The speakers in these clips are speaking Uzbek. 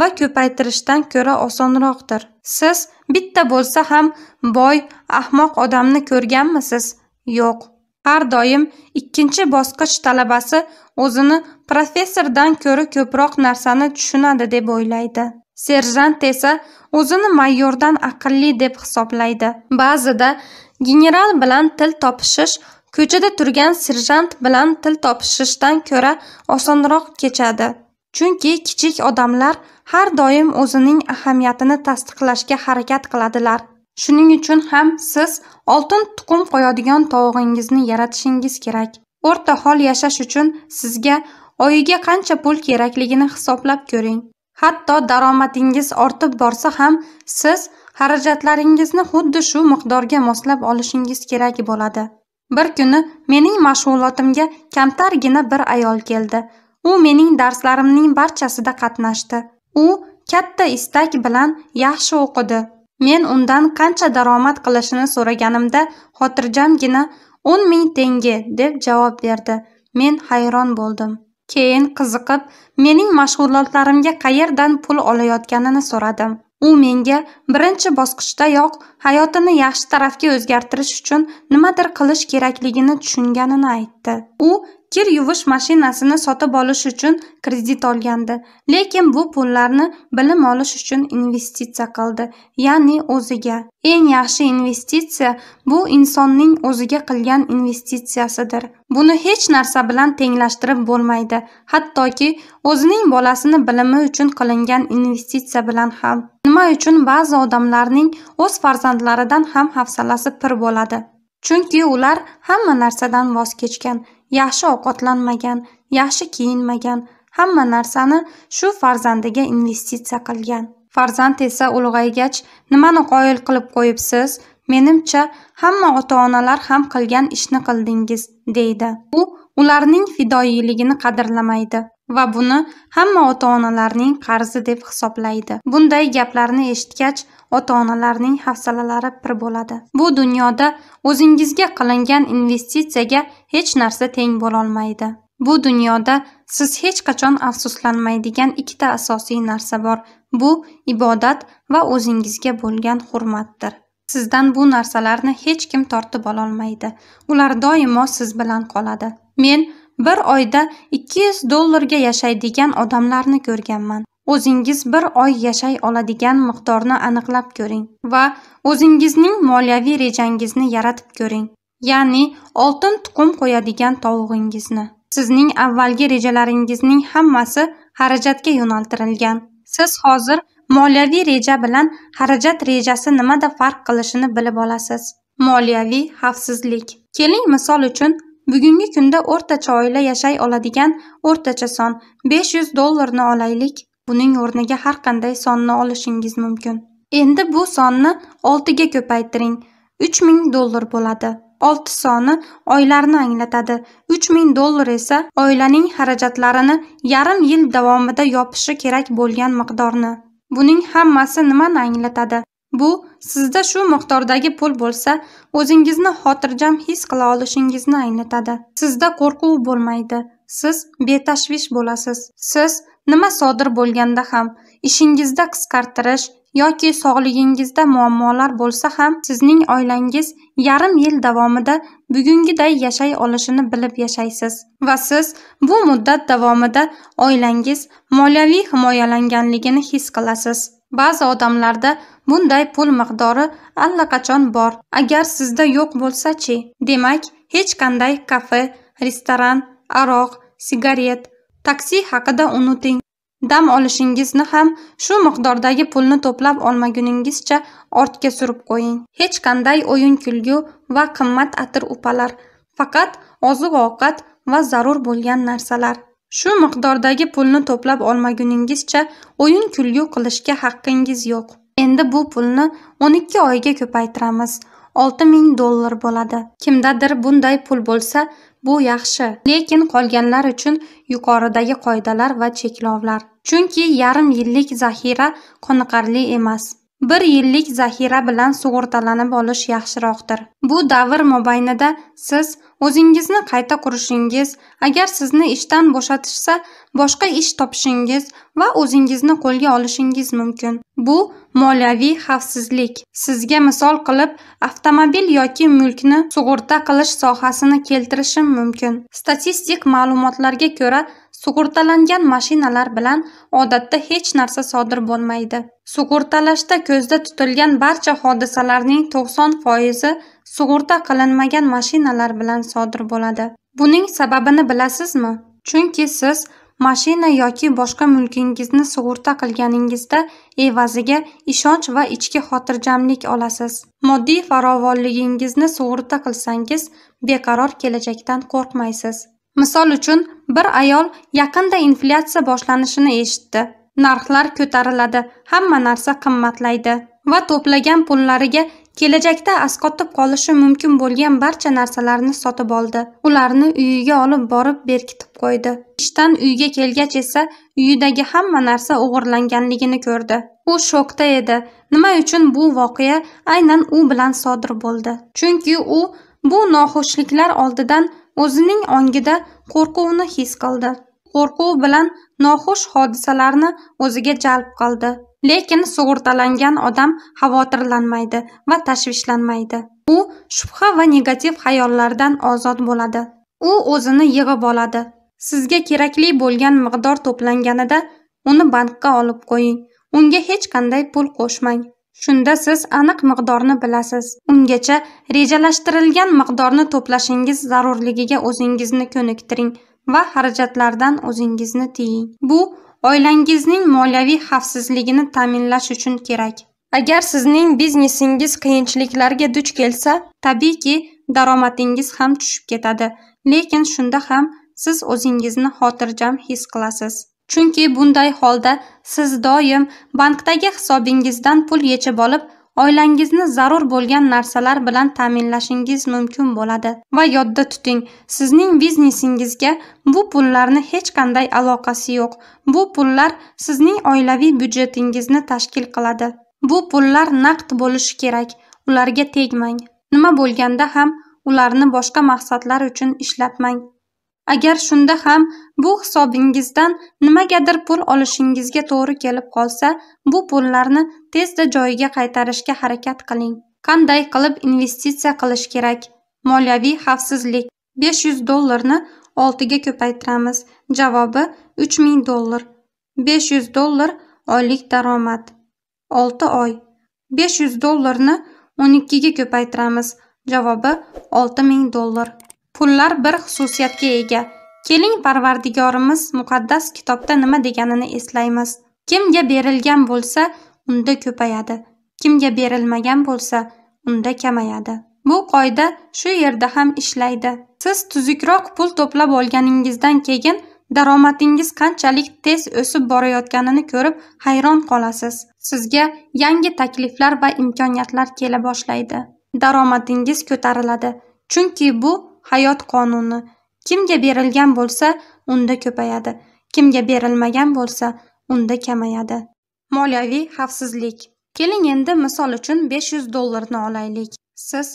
va ko'paytirishdan ko'ra osonroqdir siz bitta bo'lsa ham boy ahmoq odamni ko'rganmisiz yo'q har doim ikkinchi bosqich talabasi o'zini professordan ko'ra ko'proq narsani tushunadi deb o'ylaydi serjant esa o'zini mayordan aqlli deb hisoblaydi ba'zida general bilan til topishish ko'chada turgan serjant bilan til topishishdan ko'ra osonroq kechadi Chunki kichik odamlar har doim o'zining ahamiyatini tasdiqlashga harakat qiladilar. Shuning uchun ham siz oltin tuxum qo'yadigan tovug'ingizni yaratishingiz kerak. O'rta hol yashash uchun sizga oyiga qancha pul kerakligini hisoblab ko'ring. Hatto daromadingiz ortib borsa ham, siz xarajatlaringizni xuddi shu miqdorga moslab olishingiz kerak bo'ladi. Bir kuni mening mashg'ulotimga kamtargina bir ayol keldi. u mening darslarimning barchasida qatnashdi u katta istak bilan yaxshi o'qidi men undan qancha daromad qilishini so'raganimda xotirjamgina o'n ming tenge deb javob berdi men hayron bo'ldim keyin qiziqib mening mashg'ulotlarimga qayerdan pul olayotganini so'radim u menga birinchi bosqichdayoq hayotini yaxshi tarafga o'zgartirish uchun nimadir qilish kerakligini tushunganini aytdi u kir yuvish mashinasini sotib olish uchun kredit olgandi lekin bu pullarni bilim olish uchun investitsiya qildi ya'ni o'ziga eng yaxshi investitsiya bu insonning o'ziga qilgan investitsiyasidir buni hech narsa bilan tenglashtirib bo'lmaydi hattoki o'zining bolasini bilimi uchun qilingan investitsiya bilan ham nima uchun ba'zi odamlarning o'z farzandlaridan ham hafsalasi pir bo'ladi chunki ular hamma narsadan voz kechgan yaxshi ovqatlanmagan, yaxshi kiyinmagan, hamma narsani shu farzandiga investitsiya qilgan. Farzand esa ulg'aygach, nimani qoyil qilib qo'yibsiz? Menimcha, hamma ota-onalar ham qilgan ishni qildingiz, deydi. U ularning fidoyiligini qadrlamaydi va buni hamma ota-onalarning qarzi deb hisoblaydi. Bunday gaplarni eshitgach, ota-onalarning hafsalalari pir bo'ladi. Bu dunyoda o'zingizga qilingan investitsiyaga hech narsa teng bo'lolmaydi bu dunyoda siz hech qachon afsuslanmaydigan ikkita asosiy narsa bor bu ibodat va o'zingizga bo'lgan hurmatdir sizdan bu narsalarni hech kim tortib ololmaydi ular doimo siz bilan qoladi men bir oyda ikki yuz dollarga yashaydigan odamlarni ko'rganman o'zingiz bir oy yashay oladigan miqdorni aniqlab ko'ring va o'zingizning moliyaviy rejangizni yaratib ko'ring ya'ni oltin tuxum qo'yadigan tovug'ingizni sizning avvalgi rejalaringizning hammasi xarajatga yo'naltirilgan siz hozir moliyaviy reja bilan xarajat rejasi nimada farq qilishini bilib olasiz moliyaviy xavfsizlik keling misol uchun bugungi kunda o'rtacha oila yashay oladigan o'rtacha son 500 dollarni olaylik buning o'rniga har qanday sonni olishingiz mumkin endi bu sonni 6 ga ko'paytiring 3000 dollar bo'ladi olti soni oylarni anglatadi uch ming dollar esa oilaning xarajatlarini yarim yil davomida yopishi kerak bo'lgan miqdorni buning hammasi nimani anglatadi bu sizda shu miqdordagi pul bo'lsa o'zingizni xotirjam his qila olishingizni anglatadi sizda qo'rquv bo'lmaydi siz betashvish bo'lasiz siz nima sodir bo'lganda ham ishingizda qisqartirish yoki sog'lig'ingizda muammolar bo'lsa ham sizning oilangiz yarim yil davomida bugungiday yashay olishini bilib yashaysiz va siz bu muddat davomida oilangiz moliyaviy himoyalanganligini his qilasiz ba'zi odamlarda bunday pul miqdori allaqachon bor agar sizda yo'q bo'lsa-chi demak hech qanday kafe restoran aroq sigaret taksi haqida unuting dam olishingizni ham shu miqdordagi pulni to'plab olmaguningizcha ortga surib qo'ying hech qanday o'yin kulgu va qimmat atir upalar faqat oziq ovqat va zarur bo'lgan narsalar shu miqdordagi pulni to'plab olmaguningizcha o'yin kulgu qilishga haqqingiz yo'q endi bu pulni 12 oyga ko'paytiramiz olti ming dollar bo'ladi kimdadir bunday pul bo'lsa bu yaxshi lekin qolganlar uchun yuqoridagi qoidalar va cheklovlar Chunki yarim yillik zaxira qoniqarli emas. 1 yillik zaxira bilan sug'urtalanib olish yaxshiroqdir. Bu davr mobaynida siz o'zingizni qayta qurishingiz, agar sizni ishdan bo'shatishsa, boshqa ish topishingiz va o'zingizni qo'lga olishingiz mumkin. Bu moliyaviy xavfsizlik. Sizga misol qilib, avtomobil yoki mulkni sug'urta qilish sohasini keltirishim mumkin. Statistik ma'lumotlarga ko'ra, Sug'urtalangan mashinalar bilan odatda hech narsa sodir bo'lmaydi. Sug'urtalashda ko'zda tutilgan barcha hodisalarning 90% sug'urta qilinmagan mashinalar bilan sodir bo'ladi. Buning sababini bilasizmi? Chunki siz mashina yoki boshqa mulkingizni sug'urta qilganingizda evaziga ishonch va ichki xotirjamlik olasiz. Moddiy farovonligingizni sug'urta qilsangiz, beqaror kelajakdan qo'rqmaysiz. Misol uchun, bir ayol yaqinda inflyatsiya boshlanishini eshitdi. Narxlar ko'tariladi, hamma narsa qimmatlaydi va to'plagan pullariga kelajakda asqotib qolishi mumkin bo'lgan barcha narsalarni sotib oldi. Ularni uyiga olib borib berkitib qo'ydi. Ishdan uyga kelgach esa uyidagi hamma narsa o'g'irlanganligini ko'rdi. U shokda edi. Nima uchun bu voqea aynan u bilan sodir bo'ldi? Chunki u bu noxushliklar oldidan o'zining ongida qo'rquvni his qildi qo'rquv bilan noxush hodisalarni o'ziga jalb qildi lekin sug'urtalangan odam xavotirlanmaydi va tashvishlanmaydi u shubha va negativ xayollardan ozod bo'ladi u o'zini yig'ib oladi sizga kerakli bo'lgan miqdor to'planganida uni bankka olib qo'ying unga hech qanday pul qo'shmang Shunda siz aniq miqdorni bilasiz. Ungacha rejalashtirilgan miqdorni to'plashingiz zarurligiga o'zingizni ko'niktiring va xarajatlardan o'zingizni tiying. Bu oilangizning moliyaviy xavfsizligini ta'minlash uchun kerak. Agar sizning biznesingiz qiyinchiliklarga duch kelsa, tabiiyki, daromadingiz ham tushib ketadi, lekin shunda ham siz o'zingizni xotirjam his qilasiz. Chunki bunday holda siz doim bankdagi hisobingizdan pul yechib olib, oilangizni zarur bo'lgan narsalar bilan ta'minlashingiz mumkin bo'ladi. Va yodda tuting, sizning biznesingizga bu pullarni hech qanday aloqasi yo'q. Bu pullar sizning oilaviy byudjetingizni tashkil qiladi. Bu pullar naqd bo'lishi kerak. Ularga tegmang. Nima bo'lganda ham ularni boshqa maqsadlar uchun ishlatmang. Agar shunda ham bu hisobingizdan nimagadir pul olishingizga to'g'ri kelib qolsa, bu pullarni tezda joyiga qaytarishga harakat qiling. Qanday qilib investitsiya qilish kerak? Moliyaviy xavfsizlik 500 dollarni 6 ga ko'paytiramiz. Javobi 3000 dollar. 500 dollar oylik daromad. 6 oy. 500 dollarni 12 ga ko'paytiramiz. Javobi 6000 dollar. pullar bir xususiyatga ega keling parvardigorimiz muqaddas kitobda nima deganini eslaymiz kimga berilgan bo'lsa unda ko'payadi kimga berilmagan bo'lsa unda kamayadi bu qoida shu yerda ham ishlaydi siz tuzukroq pul to'plab olganingizdan keyin daromadingiz qanchalik tez o'sib borayotganini ko'rib hayron qolasiz sizga yangi takliflar va imkoniyatlar kela boshlaydi daromadingiz ko'tariladi chunki bu hayot qonuni kimga berilgan bo'lsa unda ko'payadi kimga berilmagan bo'lsa unda kamayadi moliyaviy xavfsizlik keling endi misol uchun 500 dollarni olaylik siz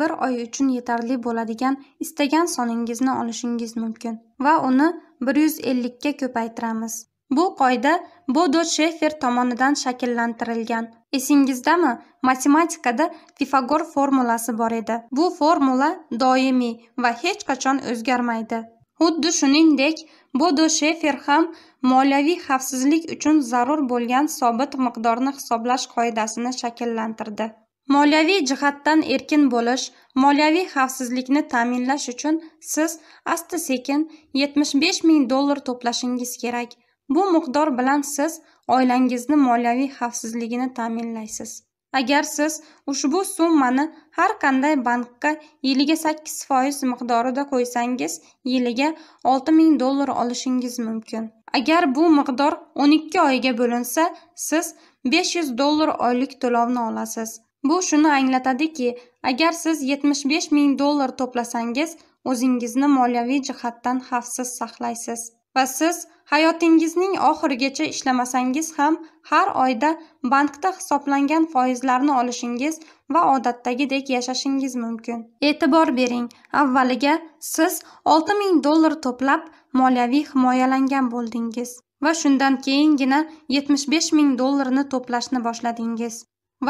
bir oy uchun yetarli bo'ladigan istagan soningizni olishingiz mumkin va uni 150 ga ko'paytiramiz bu qoida bodo shefer tomonidan shakllantirilgan esingizdami matematikada pifagor formulasi bor edi bu formula doimiy va hech qachon o'zgarmaydi xuddi shuningdek bodo shefer ham moliyaviy xavfsizlik uchun zarur bo'lgan sobit miqdorni hisoblash qoidasini shakllantirdi moliyaviy jihatdan erkin bo'lish moliyaviy xavfsizlikni ta'minlash uchun siz asta sekin 75 ming dollar to'plashingiz kerak Bu miqdor bilan siz oilangizni moliyaviy xavfsizligini ta'minlaysiz. Agar siz ushbu summani har qanday bankka yiliga 8% miqdorida qo'ysangiz, yiliga 6000 dollar olishingiz mumkin. Agar bu miqdor 12 oyga bo'linsa, siz 500 dollar oylik to'lovni olasiz. Bu shuni anglatadiki, agar siz 75000 dollar to'plasangiz, o'zingizni moliyaviy jihatdan xavfsiz saqlaysiz. va siz hayotingizning oxirigacha ishlamasangiz ham har oyda bankda hisoblangan foizlarni olishingiz va odatdagidek yashashingiz mumkin e'tibor bering avvaliga siz olti ming dollar to'plab moliyaviy himoyalangan bo'ldingiz va shundan keyingina yetmish besh ming dollarni to'plashni boshladingiz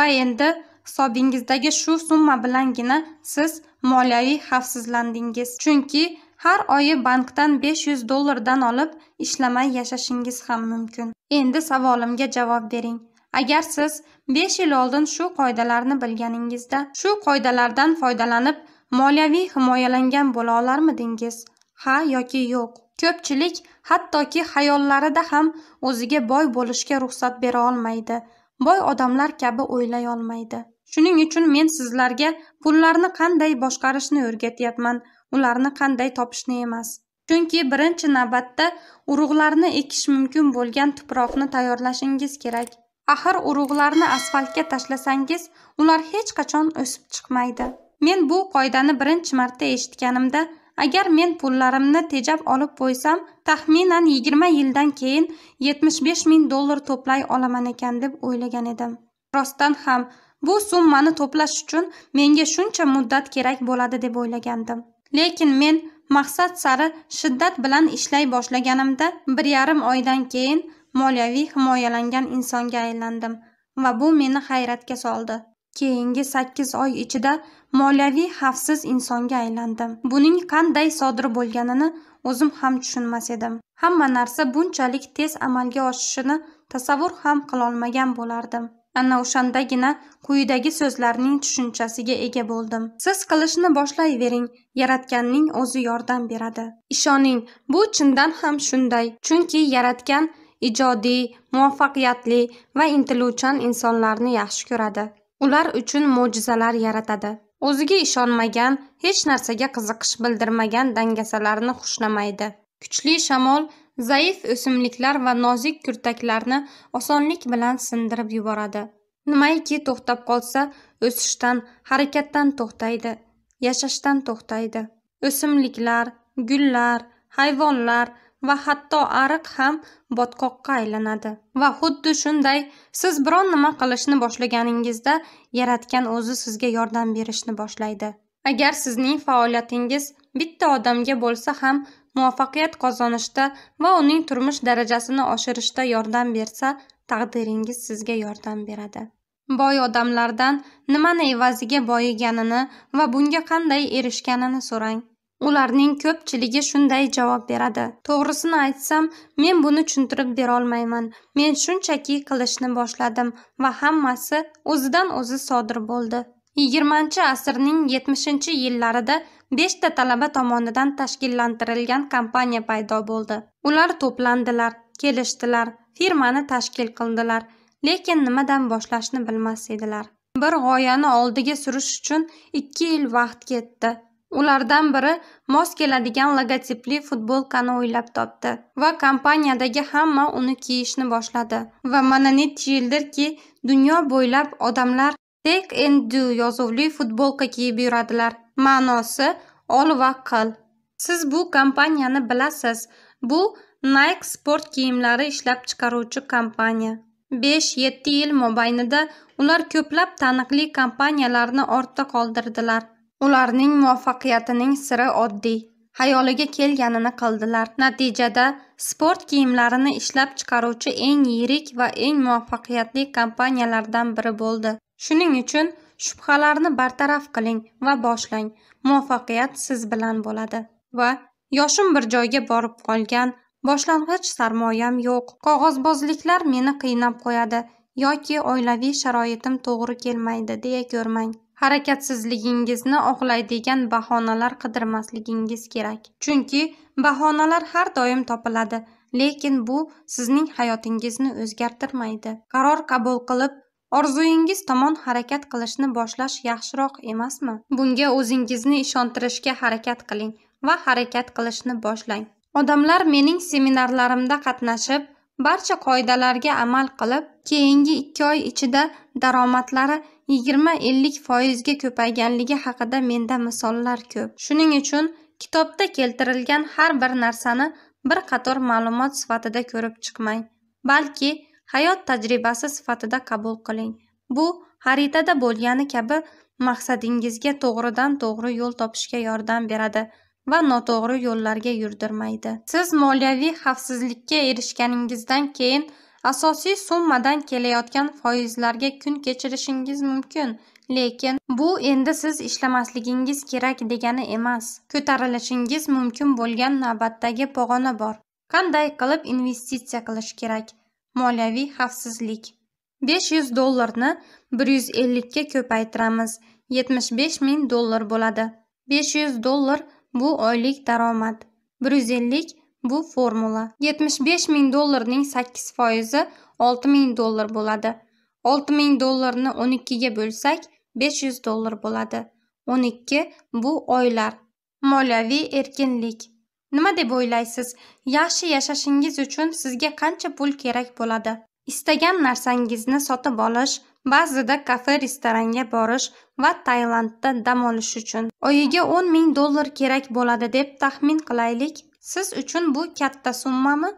va endi hisobingizdagi shu summa bilangina siz moliyaviy xavfsizlandingiz chunki har oyi bankdan 500 dollardan olib ishlamay yashashingiz ham mumkin endi savolimga javob bering agar siz 5 yil oldin shu qoidalarni bilganingizda shu qoidalardan foydalanib moliyaviy himoyalangan bo'la olarmidingiz ha yoki yo'q ko'pchilik hattoki xayollarida ham o'ziga boy bo'lishga ruxsat bera olmaydi boy odamlar kabi o'ylay olmaydi shuning uchun men sizlarga pullarni qanday boshqarishni o'rgatyapman ularni qanday topishni emas chunki birinchi navbatda urug'larni ekish mumkin bo'lgan tuproqni tayyorlashingiz kerak axir urug'larni asfaltga tashlasangiz ular hech qachon o'sib chiqmaydi men bu qoidani birinchi marta eshitganimda agar men pullarimni tejab olib qo'ysam taxminan yigirma yildan keyin yetmish besh ming dollar to'play olaman ekan deb o'ylagan edim rostdan ham bu summani to'plash uchun menga shuncha muddat kerak bo'ladi deb o'ylagandim lekin men maqsad sari shiddat bilan ishlay boshlaganimda bir yarim oydan keyin moliyaviy himoyalangan insonga aylandim va bu meni hayratga soldi keyingi sakkiz oy ichida moliyaviy xavfsiz insonga aylandim buning qanday sodir bo'lganini o'zim ham tushunmas edim hamma narsa bunchalik tez amalga oshishini tasavvur ham qilolmagan bo'lardim ana o'shandagina quyidagi so'zlarning tushunchasiga ega bo'ldim siz qilishni boshlayvering yaratganning o'zi yordam beradi ishoning bu chindan ham shunday chunki yaratgan ijodiy muvaffaqiyatli va intiluvchan insonlarni yaxshi ko'radi ular uchun mo'jizalar yaratadi o'ziga ishonmagan hech narsaga qiziqish bildirmagan dangasalarni xushlamaydi kuchli shamol zaif o'simliklar va nozik kurtaklarni osonlik bilan sindirib yuboradi nimaiki to'xtab qolsa o'sishdan harakatdan to'xtaydi yashashdan to'xtaydi o'simliklar gullar hayvonlar va hatto ariq ham botqoqqa aylanadi va xuddi shunday siz biron nima qilishni boshlaganingizda yaratgan o'zi sizga yordam berishni boshlaydi agar sizning faoliyatingiz bitta odamga bo'lsa ham muvaffaqiyat qozonishda va uning turmush darajasini oshirishda yordam bersa taqdiringiz sizga yordam beradi boy odamlardan nimani evaziga boyiganini va bunga qanday erishganini so'rang ularning ko'pchiligi shunday javob beradi to'g'risini aytsam men buni tushuntirib berolmayman men shunchaki qilishni boshladim va hammasi o'zidan o'zi sodir bo'ldi yigirmanchi asrning yetmishinchi yillarida beshta talaba tomonidan tashkillantirilgan kompaniya paydo bo'ldi ular to'plandilar kelishdilar firmani tashkil qildilar lekin nimadan boshlashni bilmas edilar bir g'oyani oldiga surish uchun ikki yil vaqt ketdi ulardan biri mos keladigan logotipli futbolkani o'ylab topdi va kompaniyadagi hamma uni kiyishni boshladi va mana nechi yildirki dunyo bo'ylab odamlar Take and Do yozuvli futbolka kiyib yuradilar. ma'nosi ol va qil siz bu kompaniyani bilasiz bu nike sport kiyimlari ishlab chiqaruvchi kompaniya besh yetti yil mobaynida ular ko'plab taniqli kompaniyalarni ortda qoldirdilar ularning muvaffaqiyatining siri oddiy hayoliga kelganini qildilar natijada sport kiyimlarini ishlab chiqaruvchi eng yirik va eng muvaffaqiyatli kompaniyalardan biri bo'ldi shuning uchun shubhalarni bartaraf qiling va boshlang muvaffaqiyat siz bilan bo'ladi va yoshim bir joyga borib qolgan boshlang'ich sarmoyam yo'q qog'ozbozliklar meni qiynab qo'yadi yoki oilaviy sharoitim to'g'ri kelmaydi deya ko'rmang harakatsizligingizni oqlaydigan bahonalar qidirmasligingiz kerak chunki bahonalar har doim topiladi lekin bu sizning hayotingizni o'zgartirmaydi qaror qabul qilib Orzuyingiz tomon harakat qilishni boshlash yaxshiroq emasmi? Bunga o'zingizni ishontirishga harakat qiling va harakat qilishni boshlang. Odamlar mening seminarlarimda qatnashib, barcha qoidalarga amal qilib, keyingi 2 oy ichida daromadlari 20-50 foizga ko'payganligi haqida menda misollar ko'p. Shuning uchun kitobda keltirilgan har bir narsani bir qator ma'lumot sifatida ko'rib chiqmang, balki hayot tajribasi sifatida qabul qiling bu xaritada bo'lgani kabi maqsadingizga to'g'ridan to'g'ri yo'l topishga yordam beradi va noto'g'ri yo'llarga yurdirmaydi siz moliyaviy xavfsizlikka erishganingizdan keyin asosiy summadan kelayotgan foizlarga kun kechirishingiz mumkin lekin bu endi siz ishlamasligingiz kerak degani emas ko'tarilishingiz mumkin bo'lgan navbatdagi pog'ona bor qanday qilib investitsiya qilish kerak moliyaviy xavfsizlik 500 dollarni 150 ga ko'paytiramiz 75 ming dollar bo'ladi 500 dollar bu oylik daromad 150 bu formula 75 ming dollarning 8 foizi 6 ming dollar bo'ladi 6 ming dollarni 12 ga bo'lsak 500 dollar bo'ladi 12 bu oylar moliyaviy erkinlik Nima deb o'ylaysiz? Yaxshi yashashingiz uchun sizga qancha pul kerak bo'ladi? Istagan narsangizni sotib olish, ba'zida kafe restoranga borish va Tailandda dam olish uchun oyiga 10 ming dollar kerak bo'ladi deb taxmin qilaylik. Siz uchun bu katta summami?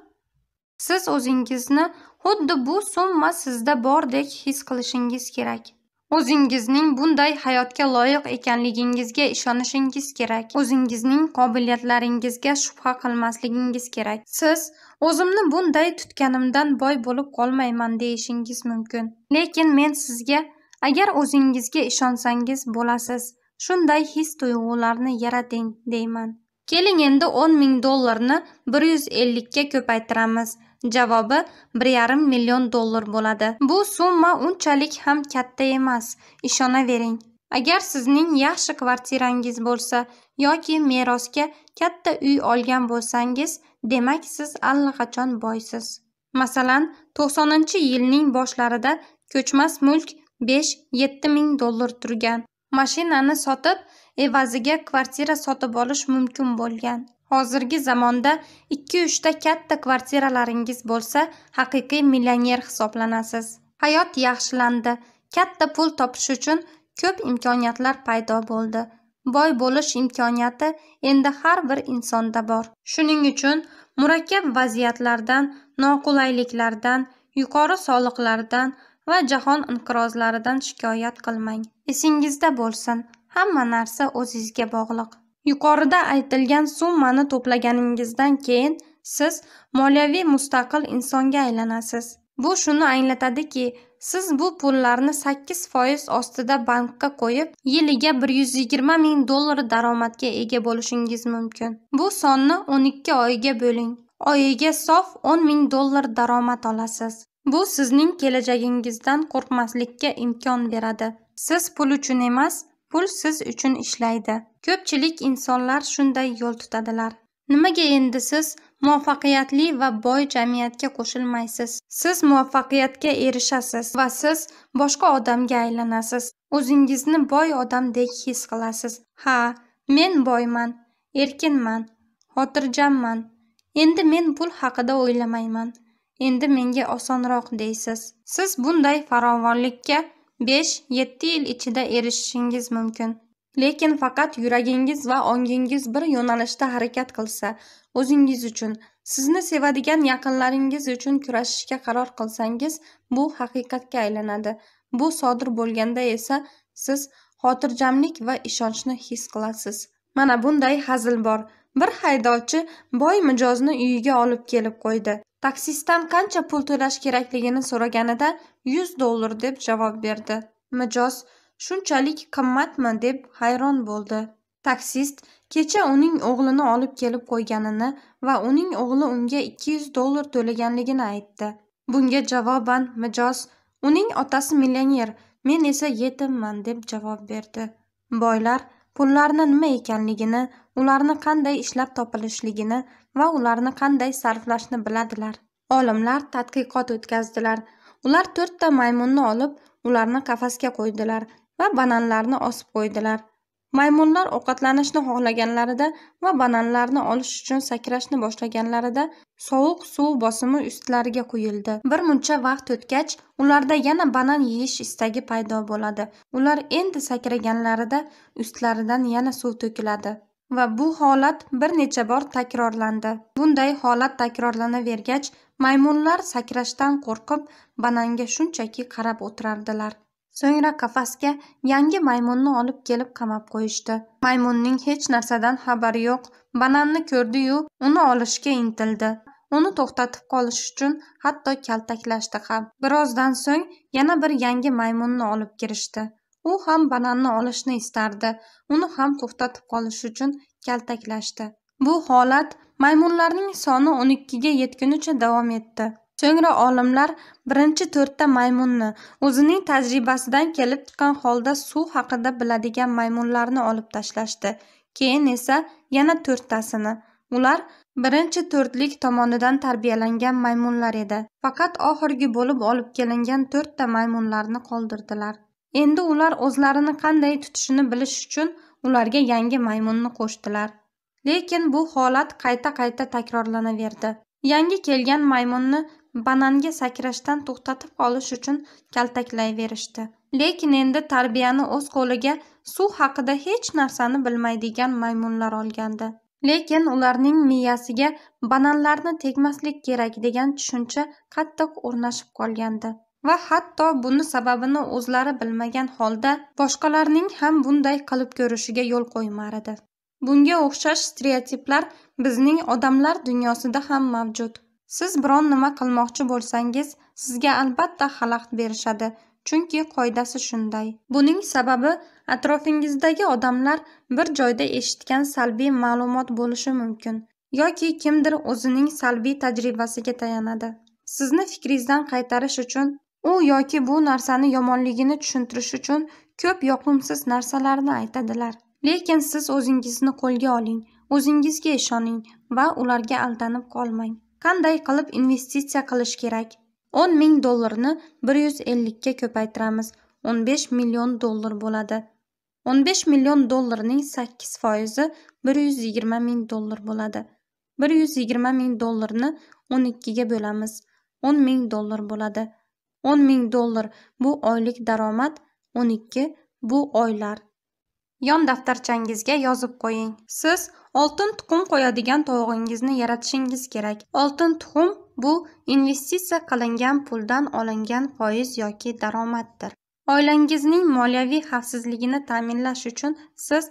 Siz o'zingizni xuddi bu summa sizda bordek his qilishingiz kerak. o'zingizning bunday hayotga loyiq ekanligingizga ishonishingiz kerak o'zingizning qobiliyatlaringizga shubha qilmasligingiz kerak siz o'zimni bunday tutganimdan boy bo'lib qolmayman deyishingiz mumkin lekin men sizga agar o'zingizga ishonsangiz bo'lasiz shunday his tuyg'ularni yarating deyman keling endi o'n ming dollarni bir yuz ellikka ko'paytiramiz javobi bir yarim million dollar bo'ladi bu summa unchalik ham katta emas ishonavering agar sizning yaxshi kvartirangiz bo'lsa yoki merosga katta uy olgan bo'lsangiz demak siz allaqachon boysiz masalan to'qsoninchi yilning boshlarida ko'chmas mulk besh yetti ming dollar turgan mashinani sotib evaziga kvartira sotib olish mumkin bo'lgan hozirgi zamonda ikki uchta katta kvartiralaringiz bo'lsa haqiqiy millioner hisoblanasiz hayot yaxshilandi katta pul topish uchun ko'p imkoniyatlar paydo bo'ldi boy bo'lish imkoniyati endi har bir insonda bor shuning uchun murakkab vaziyatlardan noqulayliklardan yuqori soliqlardan va jahon inqirozlaridan shikoyat qilmang esingizda bo'lsin hamma narsa o'zizga bog'liq yuqorida aytilgan summani to'plaganingizdan keyin siz moliyaviy mustaqil insonga aylanasiz bu shuni anglatadiki siz bu pullarni 8% ostida bankka qo'yib yiliga 120 ming dollar daromadga ega bo'lishingiz mumkin bu sonni 12 oyga bo'ling oyiga sof 10 ming dollar daromad olasiz bu sizning kelajagingizdan qo'rqmaslikka imkon beradi siz pul uchun emas pul siz uchun ishlaydi ko'pchilik insonlar shunday yo'l tutadilar nimaga endi siz muvaffaqiyatli va boy jamiyatga qo'shilmaysiz siz muvaffaqiyatga erishasiz va siz boshqa odamga aylanasiz o'zingizni boy odamdek his qilasiz ha men boyman erkinman xotirjamman endi men pul haqida o'ylamayman endi menga osonroq deysiz siz bunday farovonlikka 5-7 yil ichida erishishingiz mumkin. Lekin faqat yuragingiz va ongingiz bir yo'nalishda harakat qilsa, o'zingiz uchun, sizni sevadigan yaqinlaringiz uchun kurashishga qaror qilsangiz, bu haqiqatga aylanadi. Bu sodir bo'lganda esa siz xotirjamlik va ishonchni his qilasiz. Mana bunday hazil bor. Bir haydovchi boy mijozni uyiga olib kelib qo'ydi. taksistdan qancha pul to'lash kerakligini so'raganida 100 dollar deb javob berdi mijoz shunchalik qimmatmi deb hayron bo'ldi taksist kecha uning o'g'lini olib kelib qo'yganini va uning o'g'li unga 200 dollar to'laganligini aytdi bunga javoban mijoz uning otasi millioner men esa yetimman deb javob berdi boylar pullarni nima ekanligini ularni qanday ishlab topilishligini va ularni qanday sarflashni biladilar olimlar tadqiqot o'tkazdilar ular to'rtta maymunni olib ularni qafasga qo'ydilar va bananlarni osib qo'ydilar maymunlar ovqatlanishni xohlaganlarida va bananlarni olish uchun sakrashni boshlaganlarida sovuq suv bosimi ustlariga quyildi bir muncha vaqt o'tgach ularda yana banan yeyish istagi paydo bo'ladi ular endi sakraganlarida ustlaridan yana suv to'kiladi va bu holat bir necha bor takrorlandi bunday holat takrorlanavergach maymunlar sakrashdan qo'rqib bananga shunchaki qarab o'tirardilar so'ngra qafasga yangi maymunni olib kelib qamab qo'yishdi maymunning hech narsadan xabari yo'q bananni ko'rdiyu uni olishga intildi uni to'xtatib qolish uchun hatto kaltaklashdi ham birozdan so'ng yana bir yangi maymunni olib kirishdi u ham bananni olishni istardi uni ham to'xtatib qolish uchun kaltaklashdi bu holat maymunlarning soni o'n ikkiga yetgunicha davom etdi so'ngra olimlar birinchi to'rtta maymunni o'zining tajribasidan kelib chiqqan holda suv haqida biladigan maymunlarni olib tashlashdi keyin esa yana to'rttasini ular birinchi to'rtlik tomonidan tarbiyalangan maymunlar edi faqat oxirgi bo'lib olib kelingan to'rtta maymunlarni qoldirdilar endi ular o'zlarini qanday tutishini bilish uchun ularga yangi maymunni qo'shdilar lekin bu holat qayta qayta takrorlanaverdi yangi kelgan maymunni bananga sakrashdan to'xtatib qolish uchun kaltaklayverishdi lekin endi tarbiyani o'z qo'liga suv haqida hech narsani bilmaydigan maymunlar olgandi lekin ularning miyasiga bananlarni tegmaslik kerak degan tushuncha qattiq o'rnashib qolgandi va hatto buni sababini o'zlari bilmagan holda boshqalarning ham bunday qilib ko'rishiga yo'l qo'ymar edi bunga o'xshash stereotiplar bizning odamlar dunyosida ham mavjud siz biron nima qilmoqchi bo'lsangiz sizga albatta xalaqit berishadi chunki qoidasi shunday buning sababi atrofingizdagi odamlar bir joyda eshitgan salbiy ma'lumot bo'lishi mumkin yoki kimdir o'zining salbiy tajribasiga tayanadi sizni fikringizdan qaytarish uchun u yoki bu narsani yomonligini tushuntirish uchun ko'p yoqimsiz narsalarni aytadilar lekin siz o'zingizni qo'lga oling o'zingizga ishoning va ularga aldanib qolmang qanday qilib investitsiya qilish kerak o'n ming dollarni bir yuz ellikka ko'paytiramiz o'n besh million dollar bo'ladi o'n besh million dollarning sakkiz foizi bir yuz yigirma ming dollar bo'ladi bir yuz yigirma ming dollarni o'n ikkiga bo'lamiz o'n ming dollar bo'ladi o'n ming dollar bu oylik daromad o'n ikki bu oylar yon daftarchangizga yozib qo'ying siz oltin tuxum qo'yadigan tovug'ingizni yaratishingiz kerak oltin tuxum bu investitsiya qilingan puldan olingan foiz yoki daromaddir oilangizning moliyaviy xavfsizligini ta'minlash uchun siz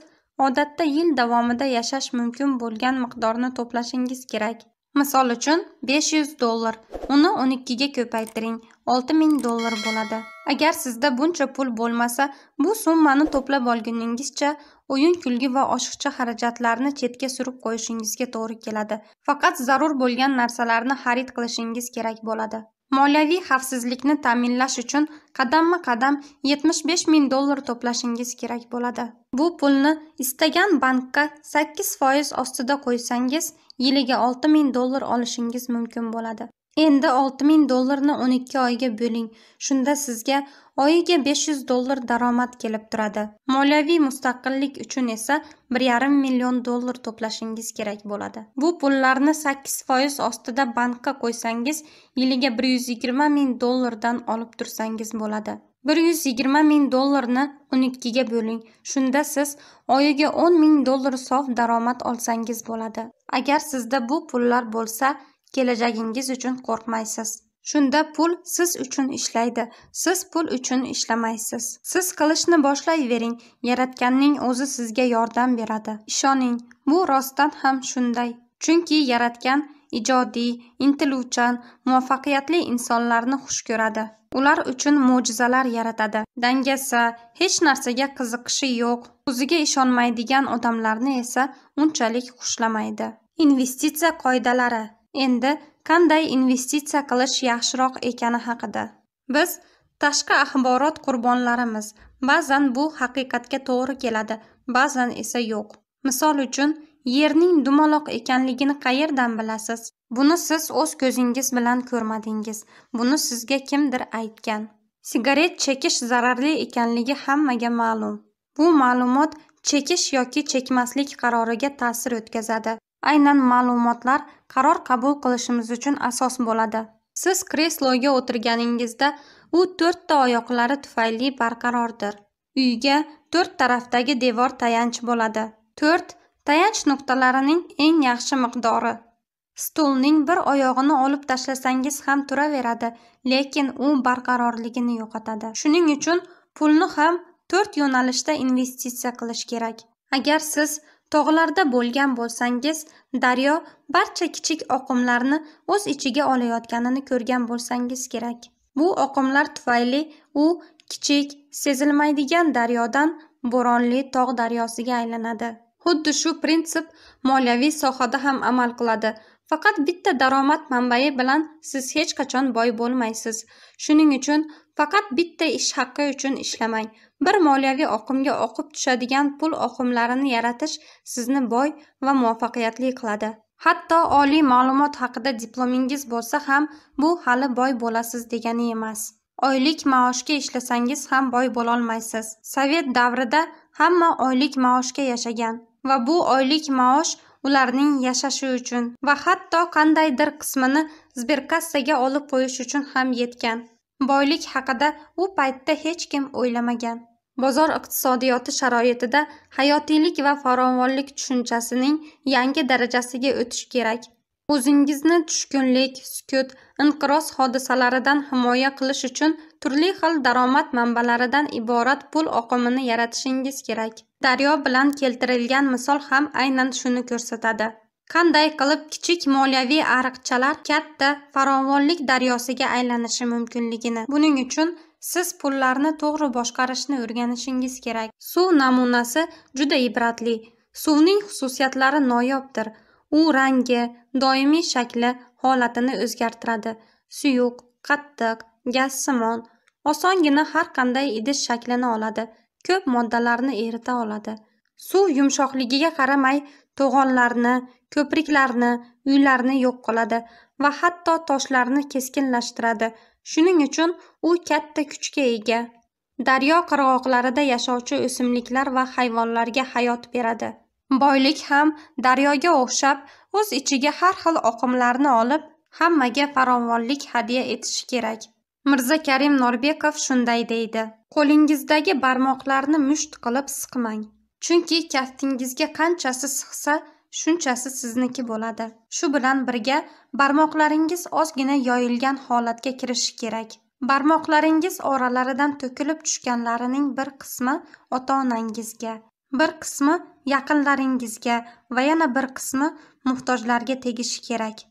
odatda yil davomida yashash mumkin bo'lgan miqdorni to'plashingiz kerak Misol uchun 500 dollar. Uni 12 ga ko'paytiring. 6000 dollar bo'ladi. Agar sizda buncha pul bo'lmasa, bu summani to'plab olguningizcha o'yin kulgi va oshiqcha xarajatlarni chetga surib qo'yishingizga to'g'ri keladi. Faqat zarur bo'lgan narsalarni xarid qilishingiz kerak bo'ladi. moliyaviy xavfsizlikni ta'minlash uchun qadamma qadam 75 ming dollar to'plashingiz kerak bo'ladi bu pulni istagan bankka 8 foiz ostida qo'ysangiz yiliga 6 ming dollar olishingiz mumkin bo'ladi endi olti ming dollarni o'n ikki oyga bo'ling shunda sizga oyiga besh yuz dollar daromad kelib turadi moliyaviy mustaqillik uchun esa bir yarim million dollar to'plashingiz kerak bo'ladi bu pullarni sakkiz foiz ostida bankka qo'ysangiz yiliga bir yuz yigirma ming dollardan olib tursangiz bo'ladi bir yuz yigirma ming dollarni o'n ikkiga bo'ling shunda siz oyiga o'n ming dollar sof daromad olsangiz bo'ladi agar sizda bu pullar bo'lsa kelajagingiz uchun qo'rqmaysiz shunda pul siz uchun ishlaydi siz pul uchun ishlamaysiz siz qilishni boshlayvering yaratganning o'zi sizga yordam beradi ishoning bu rostdan ham shunday chunki yaratgan ijodiy intiluvchan muvaffaqiyatli insonlarni xush ko'radi ular uchun mo'jizalar yaratadi dangasa hech narsaga qiziqishi yo'q o'ziga ishonmaydigan odamlarni esa unchalik xushlamaydi investitsiya qoidalari endi qanday investitsiya qilish yaxshiroq ekani haqida biz tashqi axborot qurbonlarimiz ba'zan bu haqiqatga to'g'ri keladi ba'zan esa yo'q misol uchun yerning dumaloq ekanligini qayerdan bilasiz buni siz o'z ko'zingiz bilan ko'rmadingiz buni sizga kimdir aytgan sigaret chekish zararli ekanligi hammaga ma'lum bu ma'lumot chekish yoki chekmaslik qaroriga ta'sir o'tkazadi aynan ma'lumotlar qaror qabul qilishimiz uchun asos bo'ladi siz kresloga o'tirganingizda u to'rtta oyoqlari tufayli barqarordir uyga to'rt tarafdagi devor tayanch bo'ladi to'rt tayanch nuqtalarining eng yaxshi miqdori stulning bir oyog'ini olib tashlasangiz ham turaveradi lekin u barqarorligini yo'qotadi shuning uchun pulni ham to'rt yo'nalishda investitsiya qilish kerak agar siz tog'larda bo'lgan bo'lsangiz daryo barcha kichik oqimlarni o'z ichiga olayotganini ko'rgan bo'lsangiz kerak bu oqimlar tufayli u kichik sezilmaydigan daryodan bo'ronli tog' daryosiga aylanadi xuddi shu prinsip moliyaviy sohada ham amal qiladi faqat bitta daromad manbai bilan siz hech qachon boy bo'lmaysiz shuning uchun Faqat bitta ish haqqi uchun ishlamang. Bir moliyaviy oqimga oqib tushadigan pul oqimlarini yaratish sizni boy va muvaffaqiyatli qiladi. Hatto oliy ma'lumot haqida diplomingiz bo'lsa ham, bu hali boy bo'lasiz degani emas. Oylik maoshga ishlasangiz ham boy bo'lolmaysiz. Sovet davrida hamma oylik maoshga yashagan va bu oylik maosh ularning yashashi uchun va hatto qandaydir qismini sberkassaga olib qo'yish uchun ham yetgan boylik haqida u paytda hech kim o'ylamagan bozor iqtisodiyoti sharoitida hayotiylik va farovonlik tushunchasining yangi darajasiga o'tish kerak o'zingizni tushkunlik sukut inqiroz hodisalaridan himoya qilish uchun turli xil daromad manbalaridan iborat pul oqimini yaratishingiz kerak daryo bilan keltirilgan misol ham aynan shuni ko'rsatadi qanday qilib kichik moliyaviy ariqchalar katta farovonlik daryosiga aylanishi mumkinligini buning uchun siz pullarni to'g'ri boshqarishni o'rganishingiz kerak suv namunasi juda ibratli suvning xususiyatlari noyobdir u rangi doimiy shakli holatini o'zgartiradi suyuq qattiq gazsimon osongina har qanday idish shaklini oladi ko'p moddalarni erita oladi suv yumshoqligiga qaramay to'g'onlarni ko'priklarni uylarni yo'q qiladi va hatto toshlarni keskinlashtiradi shuning uchun u katta kuchga ega daryo qirg'oqlarida yashovchi o'simliklar va hayvonlarga hayot beradi boylik ham daryoga o'xshab o'z ichiga har xil oqimlarni olib hammaga farovonlik hadya etishi kerak mirza karim norbekov shunday deydi qo'lingizdagi barmoqlarni musht qilib siqmang chunki kaftingizga qanchasi sig'sa shunchasi sizniki bo'ladi shu bilan birga barmoqlaringiz ozgina yoyilgan holatga kirishi kerak barmoqlaringiz oralaridan to'kilib tushganlarining bir qismi ota onangizga bir qismi yaqinlaringizga va yana bir qismi muhtojlarga tegishi kerak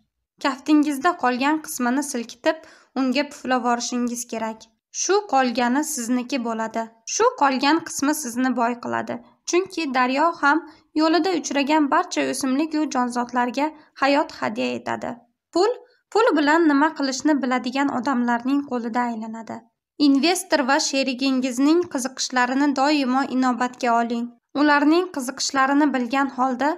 kaftingizda qolgan qismini silkitib unga puflavorishingiz kerak shu qolgani sizniki bo'ladi shu qolgan qismi sizni boy qiladi chunki daryo ham yo'lida uchragan barcha o'simlik o'simliku jonzotlarga hayot hadya etadi pul pul bilan nima qilishni biladigan odamlarning qo'lida aylanadi investor va sherigingizning qiziqishlarini doimo inobatga oling ularning qiziqishlarini bilgan holda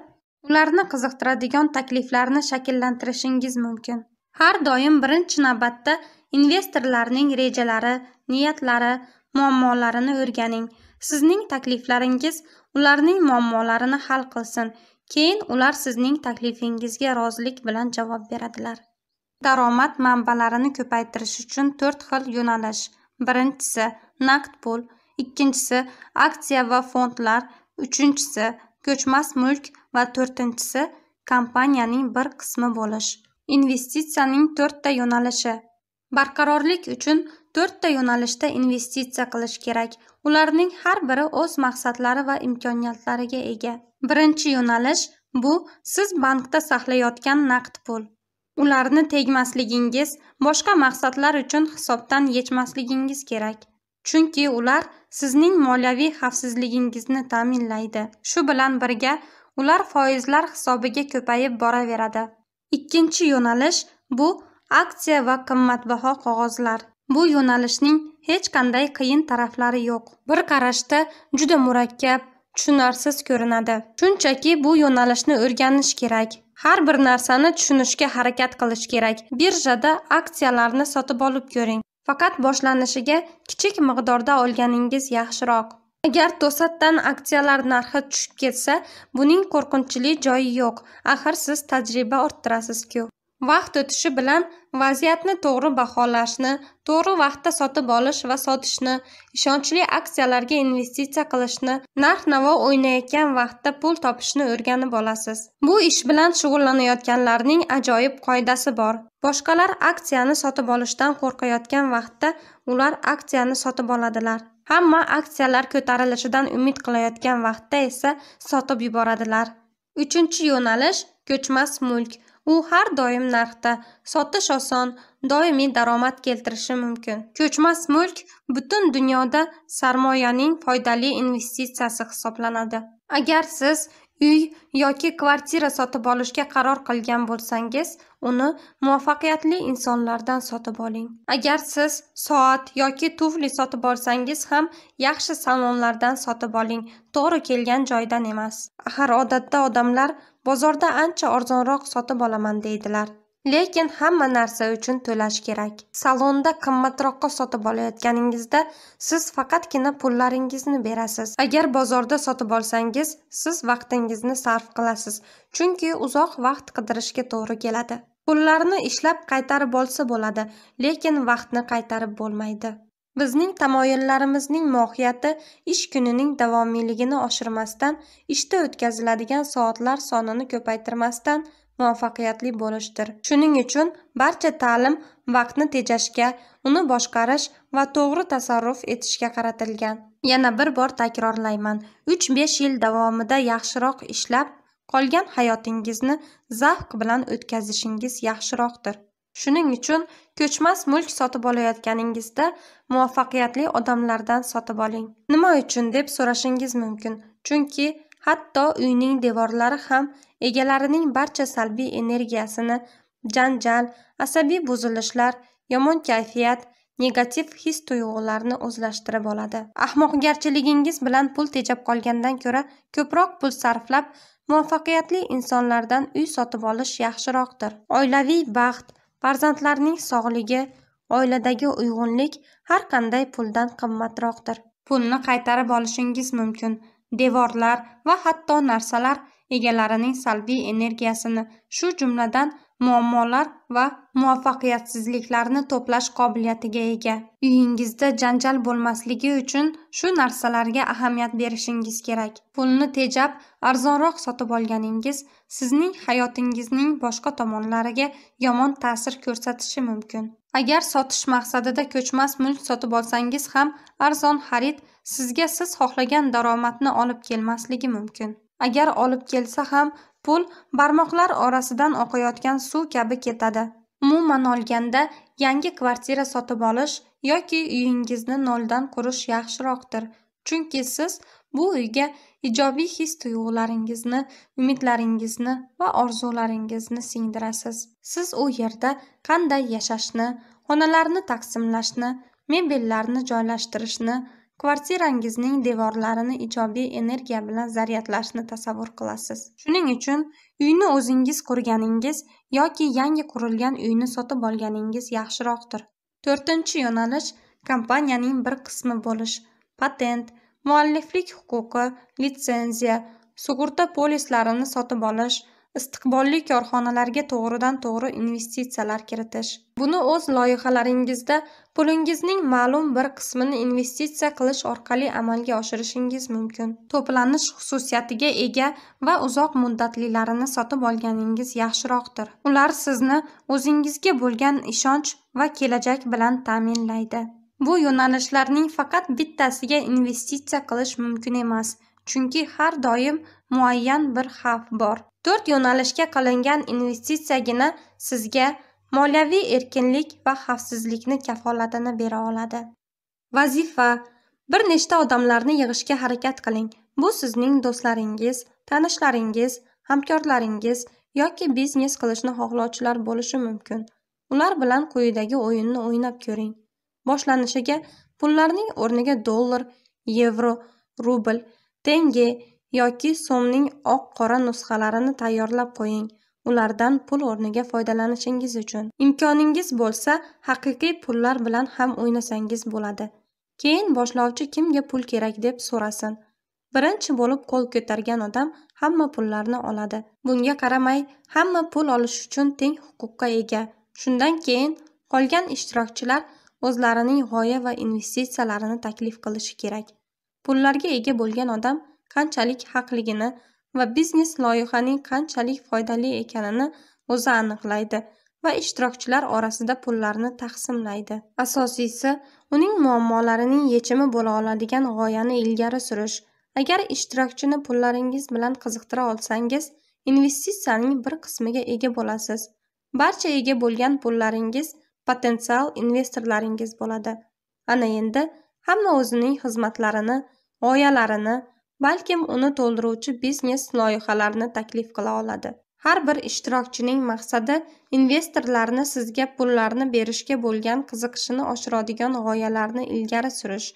ularni qiziqtiradigan takliflarni shakllantirishingiz mumkin har doim birinchi navbatda investorlarning rejalari niyatlari muammolarini o'rganing sizning takliflaringiz ularning muammolarini hal qilsin keyin ular sizning taklifingizga rozilik bilan javob beradilar daromad manbalarini ko'paytirish uchun to'rt xil yo'nalish birinchisi naqd pul ikkinchisi aksiya va fondlar uchinchisi ko'chmas mulk va to'rtinchisi kompaniyaning bir qismi bo'lish investitsiyaning to'rtta yo'nalishi barqarorlik uchun to'rtta yo'nalishda investitsiya qilish kerak ularning har biri o'z maqsadlari va imkoniyatlariga ega birinchi yo'nalish bu siz bankda saqlayotgan naqd pul ularni tegmasligingiz boshqa maqsadlar uchun hisobdan yechmasligingiz kerak chunki ular sizning moliyaviy xavfsizligingizni ta'minlaydi shu bilan birga ular foizlar hisobiga ko'payib boraveradi ikkinchi yo'nalish bu aksiya va qimmatbaho qog'ozlar bu yo'nalishning hech qanday qiyin taraflari yo'q bir qarashda juda murakkab tushunarsiz ko'rinadi shunchaki bu yo'nalishni o'rganish kerak har bir narsani tushunishga harakat qilish kerak birjada aksiyalarni sotib olib ko'ring faqat boshlanishiga kichik miqdorda olganingiz yaxshiroq agar to'satdan aksiyalar narxi tushib ketsa buning qo'rqinchli joyi yo'q axir siz tajriba orttirasiz ku vaqt o'tishi bilan vaziyatni to'g'ri baholashni to'g'ri vaqtda sotib olish va sotishni ishonchli aksiyalarga investitsiya qilishni narx navo o'ynayotgan vaqtda pul topishni o'rganib olasiz bu ish bilan shug'ullanayotganlarning ajoyib qoidasi bor boshqalar aksiyani sotib olishdan qo'rqayotgan vaqtda ular aksiyani sotib oladilar hamma aksiyalar ko'tarilishidan umid qilayotgan vaqtda esa sotib yuboradilar uchinchi yo'nalish ko'chmas mulk u har doim narxda sotish oson doimiy daromad keltirishi mumkin ko'chmas mulk butun dunyoda sarmoyaning foydali investitsiyasi hisoblanadi agar siz uy yoki kvartira sotib olishga qaror qilgan bo'lsangiz uni muvaffaqiyatli insonlardan sotib oling agar siz soat yoki tufli sotib olsangiz ham yaxshi salonlardan sotib oling to'g'ri kelgan joydan emas axir odatda odamlar bozorda ancha arzonroq sotib olaman deydilar lekin hamma narsa uchun to'lash kerak salonda qimmatroqqa sotib olayotganingizda siz faqatgina pullaringizni berasiz agar bozorda sotib olsangiz siz vaqtingizni sarf qilasiz chunki uzoq vaqt qidirishga to'g'ri keladi pullarni ishlab qaytarib olsa bo'ladi lekin vaqtni qaytarib bo'lmaydi Bizning tamoyillarimizning mohiyati ish kunining davomiyligini oshirmasdan, ishda o'tkaziladigan soatlar sonini ko'paytirmasdan muvaffaqiyatli bo'lishdir. Shuning uchun barcha ta'lim vaqtni tejashga, uni boshqarish va to'g'ri tasarruf etishga qaratilgan. Yana bir bor takrorlayman. 3-5 yil davomida yaxshiroq ishlab, qolgan hayotingizni zavq bilan o'tkazishingiz yaxshiroqdir. Shuning uchun ko'chmas mulk sotib olayotganingizda muvaffaqiyatli odamlardan sotib oling. Nima uchun deb so'rashingiz mumkin. Chunki hatto uyning devorlari ham egalarining barcha salbiy energiyasini, janjal, asabiy buzilishlar, yomon kayfiyat, negativ his tuyg'ularni o'zlashtirib oladi. Ahmoqgarchiligingiz bilan pul tejab qolgandan ko'ra ko'proq pul sarflab, muvaffaqiyatli insonlardan uy sotib olish yaxshiroqdir. Oilaviy baxt farzandlarning sog'ligi oiladagi uyg'unlik har qanday puldan qimmatroqdir pulni qaytarib olishingiz mumkin devorlar va hatto narsalar egalarining salbiy energiyasini shu jumladan muammolar va muvaffaqiyatsizliklarni to'plash qobiliyatiga ega uyingizda janjal bo'lmasligi uchun shu narsalarga ahamiyat berishingiz kerak pulni tejab arzonroq sotib olganingiz sizning hayotingizning boshqa tomonlariga yomon ta'sir ko'rsatishi mumkin agar sotish maqsadida ko'chmas mulk sotib olsangiz ham arzon xarid sizga siz xohlagan daromadni olib kelmasligi mumkin agar olib kelsa ham Pul barmoqlar orasidan oqayotgan suv kabi ketadi. Umuman olganda, yangi kvartira sotib olish yoki uyingizni noldan qurish yaxshiroqdir. Chunki siz bu uyga ijobiy his-tuyg'ularingizni, umidlaringizni va orzularingizni singdirasiz. Siz u yerda qanday yashashni, xonalarni taqsimlashni, mebellarni joylashtirishni kvartirangizning devorlarini ijobiy energiya bilan zaryadlashni tasavvur qilasiz shuning uchun uyni o'zingiz qurganingiz yoki yangi qurilgan uyni sotib olganingiz yaxshiroqdir to'rtinchi yo'nalish kompaniyaning bir qismi bo'lish patent mualliflik huquqi litsenziya sug'urta polislarini sotib olish istiqbolli korxonalarga to'g'ridan to'g'ri investitsiyalar kiritish buni o'z loyihalaringizda pulingizning ma'lum bir qismini investitsiya qilish orqali amalga oshirishingiz mumkin to'planish xususiyatiga ega va uzoq muddatlilarini sotib olganingiz yaxshiroqdir ular sizni o'zingizga bo'lgan ishonch va kelajak bilan ta'minlaydi bu yo'nalishlarning faqat bittasiga investitsiya qilish mumkin emas chunki har doim muayyan bir xavf bor to'rt yo'nalishga qilingan investitsiyagina sizga moliyaviy erkinlik va xavfsizlikni kafolatini bera oladi vazifa bir nechta odamlarni yig'ishga harakat qiling bu sizning do'stlaringiz tanishlaringiz hamkorlaringiz yoki biznes qilishni xohlovchilar bo'lishi mumkin ular bilan quyidagi o'yinni o'ynab ko'ring boshlanishiga pullarning o'rniga dollar yevro rubl tenge yoki so'mning oq-qora nusxalarini tayyorlab qo'ying ulardan pul o'rniga foydalanishingiz uchun imkoningiz bo'lsa haqiqiy pullar bilan ham o'ynasangiz bo'ladi keyin boshlovchi kimga pul kerak deb so'rasin birinchi bo'lib qo'l ko'targan odam hamma pullarni oladi bunga qaramay hamma pul olish uchun teng huquqqa ega shundan keyin qolgan ishtirokchilar o'zlarining g'oya va investitsiyalarini taklif qilishi kerak pullarga ega bo'lgan odam qanchalik haqligini va biznes loyihaning qanchalik foydali ekanini o'zi aniqlaydi va ishtirokchilar orasida pullarni taqsimlaydi asosiysi uning muammolarining yechimi bo'la oladigan g'oyani ilgari surish agar ishtirokchini pullaringiz bilan qiziqtira olsangiz investitsiyaning bir qismiga ega bo'lasiz barcha ega bo'lgan pullaringiz potensial investorlaringiz bo'ladi ana endi hamma o'zining xizmatlarini g'oyalarini balkim uni to'ldiruvchi biznes loyihalarni taklif qila oladi har bir ishtirokchining maqsadi investorlarni sizga pullarni berishga bo'lgan qiziqishini oshiradigan g'oyalarni ilgari surish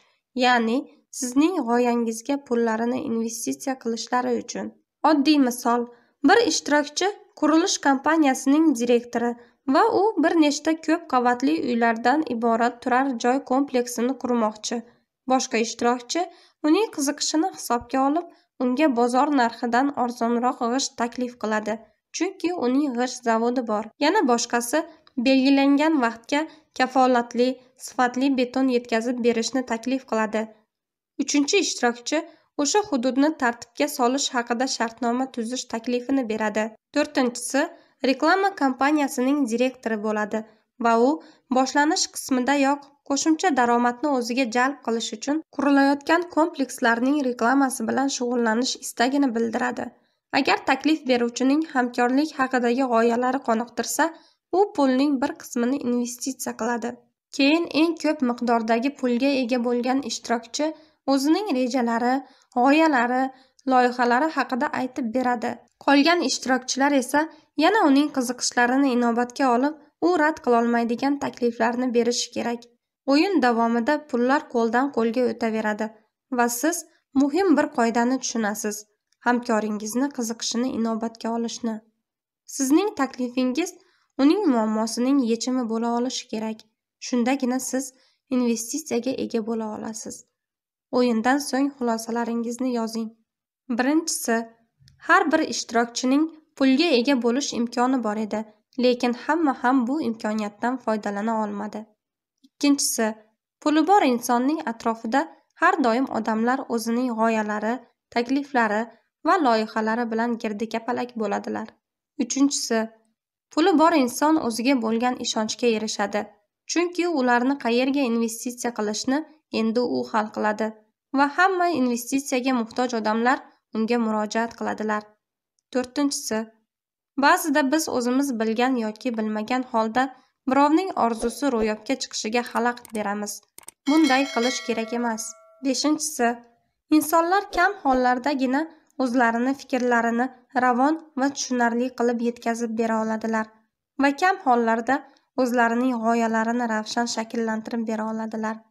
ya'ni sizning g'oyangizga pullarini investitsiya qilishlari uchun oddiy misol bir ishtirokchi qurilish kompaniyasining direktori va u bir nechta ko'p qavatli uylardan iborat turar joy kompleksini qurmoqchi boshqa ishtirokchi uning qiziqishini hisobga olib unga bozor narxidan arzonroq g'isht taklif qiladi chunki uning g'isht zavodi bor yana boshqasi belgilangan vaqtga kafolatli sifatli beton yetkazib berishni taklif qiladi uchinchi ishtirokchi o'sha hududni tartibga solish haqida shartnoma tuzish taklifini beradi to'rtinchisi reklama kompaniyasining direktori bo'ladi va u boshlanish qismidayoq qo'shimcha daromadni o'ziga jalb qilish uchun qurilayotgan komplekslarning reklamasi bilan shug'ullanish istagini bildiradi agar taklif beruvchining hamkorlik haqidagi g'oyalari qoniqtirsa u pulning bir qismini investitsiya qiladi keyin eng ko'p miqdordagi pulga ega bo'lgan ishtirokchi o'zining rejalari g'oyalari loyihalari haqida aytib beradi qolgan ishtirokchilar esa yana uning qiziqishlarini inobatga olib, u rad qilolmaydigan takliflarni berishi kerak. O'yin davomida pullar qo'ldan qo'lga o'taveradi va siz muhim bir qoidani tushunasiz: hamkoringizni qiziqishini inobatga olishni. Sizning taklifingiz uning muammosining yechimi bo'la olishi kerak. Shundagina siz investitsiyaga ega bo'la olasiz. O'yindan so'ng xulosalaringizni yozing. Birinchisi, har bir ishtirokchining pulga ega bo'lish imkoni bor edi lekin hamma ham bu imkoniyatdan foydalana olmadi ikkinchisi puli bor insonning atrofida har doim odamlar o'zining g'oyalari takliflari va loyihalari bilan girdikapalak bo'ladilar uchinchisi puli bor inson o'ziga bo'lgan ishonchga erishadi chunki ularni qayerga investitsiya qilishni endi u hal qiladi va hamma investitsiyaga muhtoj odamlar unga murojaat qiladilar to'rtinchisi ba'zida biz o'zimiz bilgan yoki bilmagan holda birovning orzusi ro'yobga chiqishiga xalaqit beramiz bunday qilish kerak emas beshinchisi insonlar kam hollardagina o'zlarini fikrlarini ravon va tushunarli qilib yetkazib bera oladilar va kam hollarda o'zlarining g'oyalarini ravshan shakllantirib bera oladilar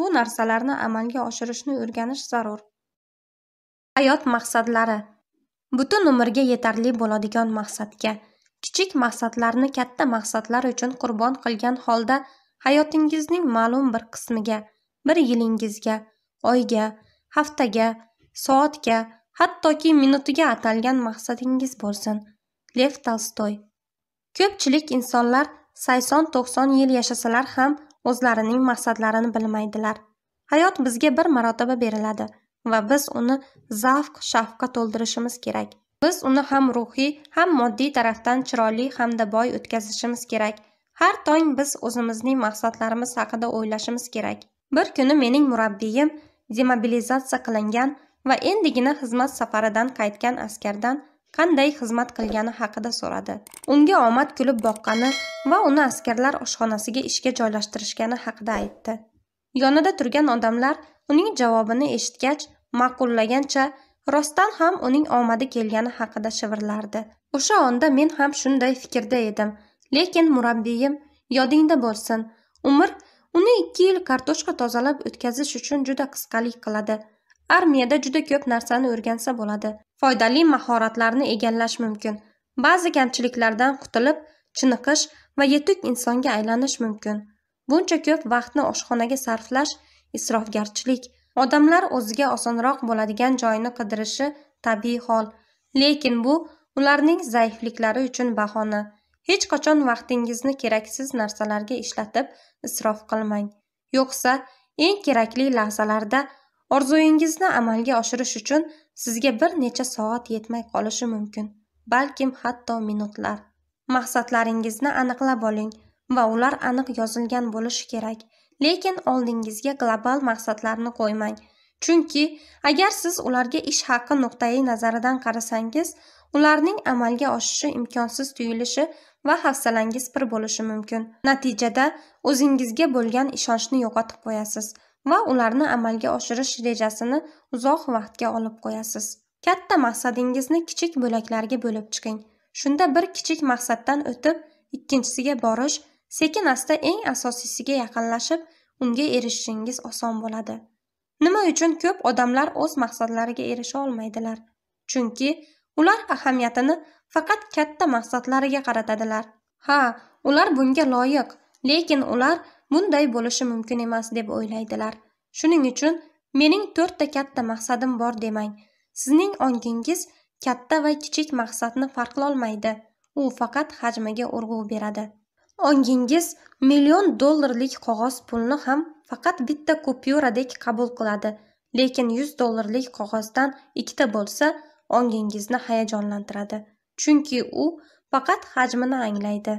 bu narsalarni amalga oshirishni o'rganish zarur hayot maqsadlari butun umrga yetarli bo'ladigan maqsadga kichik maqsadlarni katta maqsadlar uchun qurbon qilgan holda hayotingizning ma'lum bir qismiga bir yilingizga oyga haftaga soatga hattoki minutiga atalgan maqsadingiz bo'lsin lev tolstoy ko'pchilik insonlar sakson to'qson yil yashasalar ham o'zlarining maqsadlarini bilmaydilar hayot bizga bir marotaba beriladi va biz uni zavq shavqqa to'ldirishimiz kerak biz uni ham ruhiy ham moddiy tarafdan chiroyli hamda boy o'tkazishimiz kerak har tong biz o'zimizning maqsadlarimiz haqida o'ylashimiz kerak bir kuni mening murabbiyim demobilizatsiya qilingan va endigina xizmat safaridan qaytgan askardan qanday xizmat qilgani haqida so'radi unga omad kulib boqqani va uni askarlar oshxonasiga ishga joylashtirishgani haqida aytdi yonida turgan odamlar uning javobini eshitgach maqullagancha rostdan ham uning omadi kelgani haqida shivirlardi o'sha onda men ham shunday fikrda edim lekin murabbiyim yodingda bo'lsin umr uni ikki yil kartoshka tozalab o'tkazish uchun juda qisqalik qiladi armiyada juda ko'p narsani o'rgansa bo'ladi foydali mahoratlarni egallash mumkin ba'zi kamchiliklardan qutulib chiniqish va yetuk insonga aylanish mumkin buncha ko'p vaqtni oshxonaga sarflash isrofgarchilik Odamlar o'ziga osonroq bo'ladigan joyni qidirishi tabiiy hol, lekin bu ularning zaifliklari uchun bahona. Hech qachon vaqtingizni keraksiz narsalarga ishlatib isrof qilmang. Yo'qsa, eng kerakli lahzalarda orzuyingizni amalga oshirish uchun sizga bir necha soat yetmay qolishi mumkin, balkim hatto minutlar. Maqsadlaringizni aniqlab oling va ular aniq yozilgan bo'lishi kerak. Lekin oldingizga global maqsadlarni qo'ymang. Chunki agar siz ularga ish haqi nuqtai nazaridan qarasangiz, ularning amalga oshishi imkonsiz tuyulishi va hafsalangiz pir bo'lishi mumkin. Natijada o'zingizga bo'lgan ishonchni yo'qotib qo'yasiz va ularni amalga oshirish rejasini uzoq vaqtga olib qo'yasiz. Katta maqsadingizni kichik bo'laklarga bo'lib chiqing. Shunda bir kichik maqsaddan o'tib, ikkinchisiga borish sekin asta eng asosiysiga yaqinlashib unga erishishingiz oson bo'ladi nima uchun ko'p odamlar o'z maqsadlariga erisha olmaydilar chunki ular ahamiyatini faqat katta maqsadlariga qaratadilar ha ular bunga loyiq lekin ular bunday bo'lishi mumkin emas deb o'ylaydilar shuning uchun mening to'rtta katta maqsadim bor demang sizning ongingiz katta va kichik maqsadni farqlolmaydi u faqat hajmiga urg'u beradi ongingiz million dollarlik qog'oz pulni ham faqat bitta kupyuradek qabul qiladi lekin yuz dollarlik qog'ozdan ikkita bo'lsa ongingizni hayajonlantiradi chunki u faqat hajmini anglaydi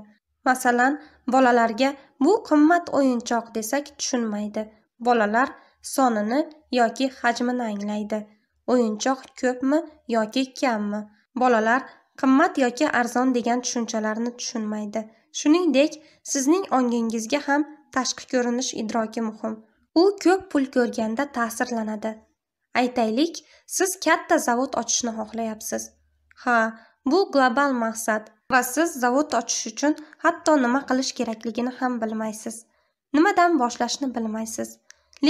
masalan bolalarga bu qimmat o'yinchoq desak tushunmaydi bolalar sonini yoki hajmini anglaydi o'yinchoq ko'pmi yoki kammi bolalar qimmat yoki arzon degan tushunchalarni tushunmaydi Shuningdek, sizning ongingizga ham tashqi ko'rinish idroki muhim. U ko'p pul ko'rganda ta'sirlanadi. Aytaylik, siz katta zavod ochishni xohlayapsiz. Ha, bu global maqsad va siz zavod ochish uchun hatto nima qilish kerakligini ham bilmaysiz. Nimadan boshlashni bilmaysiz.